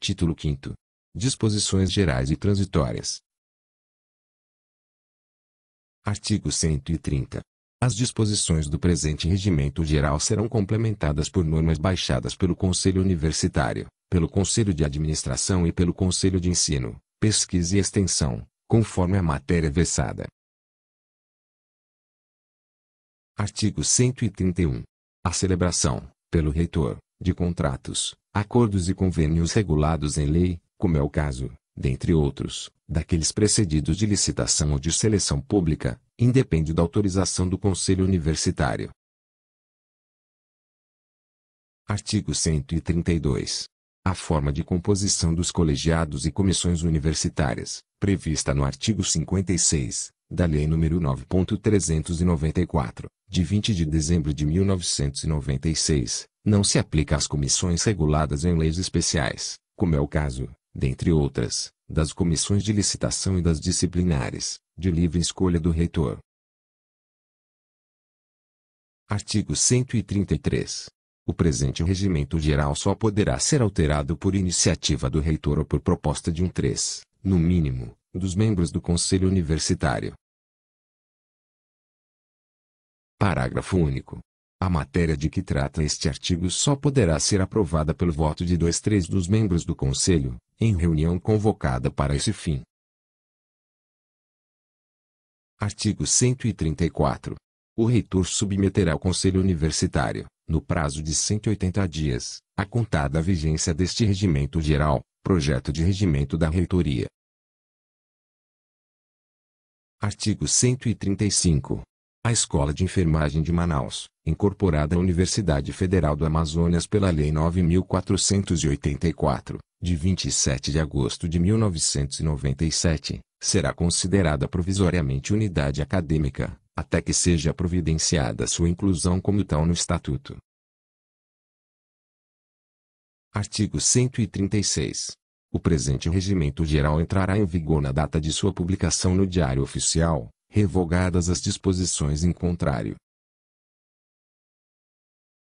Título 5 Disposições Gerais e Transitórias Artigo 130. As disposições do presente Regimento Geral serão complementadas por normas baixadas pelo Conselho Universitário, pelo Conselho de Administração e pelo Conselho de Ensino, Pesquisa e Extensão, conforme a matéria versada. Artigo 131. A celebração, pelo Reitor, de contratos, acordos e convênios regulados em lei, como é o caso, dentre outros, daqueles precedidos de licitação ou de seleção pública, independe da autorização do Conselho Universitário. Artigo 132. A forma de composição dos colegiados e comissões universitárias, prevista no artigo 56, da Lei nº 9.394, de 20 de dezembro de 1996, não se aplica às comissões reguladas em leis especiais, como é o caso, dentre outras, das comissões de licitação e das disciplinares, de livre escolha do reitor. Artigo 133. O presente regimento geral só poderá ser alterado por iniciativa do reitor ou por proposta de um três, no mínimo, dos membros do Conselho Universitário. Parágrafo único. A matéria de que trata este artigo só poderá ser aprovada pelo voto de dois três dos membros do Conselho, em reunião convocada para esse fim. Artigo 134. O reitor submeterá ao Conselho Universitário, no prazo de 180 dias, a contada vigência deste Regimento Geral, projeto de regimento da reitoria, Artigo 135. A Escola de Enfermagem de Manaus, incorporada à Universidade Federal do Amazonas pela Lei 9484, de 27 de agosto de 1997, será considerada provisoriamente unidade acadêmica, até que seja providenciada sua inclusão como tal no Estatuto. Artigo 136. O presente regimento geral entrará em vigor na data de sua publicação no Diário Oficial, revogadas as disposições em contrário